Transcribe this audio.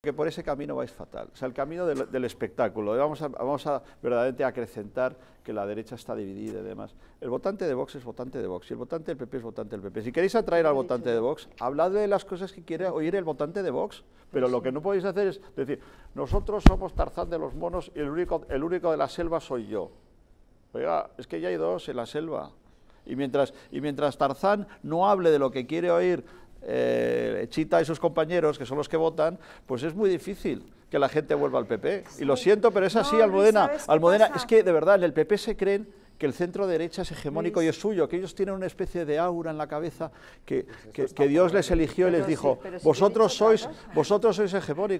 que por ese camino vais fatal, o sea, el camino del, espectáculo, vamos, a, vamos a verdaderamente acrecentar que la derecha está dividida y demás. El votante de Vox es votante de Vox y el votante del PP es votante del PP. Si queréis atraer al votante de Vox, hablad de las cosas que quiere oír el votante de Vox, pero pues lo que no podéis hacer es decir, nosotros somos Tarzán de los monos y el único, el único de la selva soy yo. Oiga, es que ya hay dos en la selva. Y mientras, y mientras Tarzán no hable de lo que quiere oír eh, Chita y sus compañeros, que son los que votan, pues es muy difícil que la gente vuelva al PP. Y lo siento, pero es así, Almodena, Almudena. es que de verdad, en el PP se creen que el centro derecha es hegemónico y es suyo, que ellos tienen una especie de aura en la cabeza que, pues Dios les eligió y les dijo, vosotros, sois, vosotros sois hegemónicos.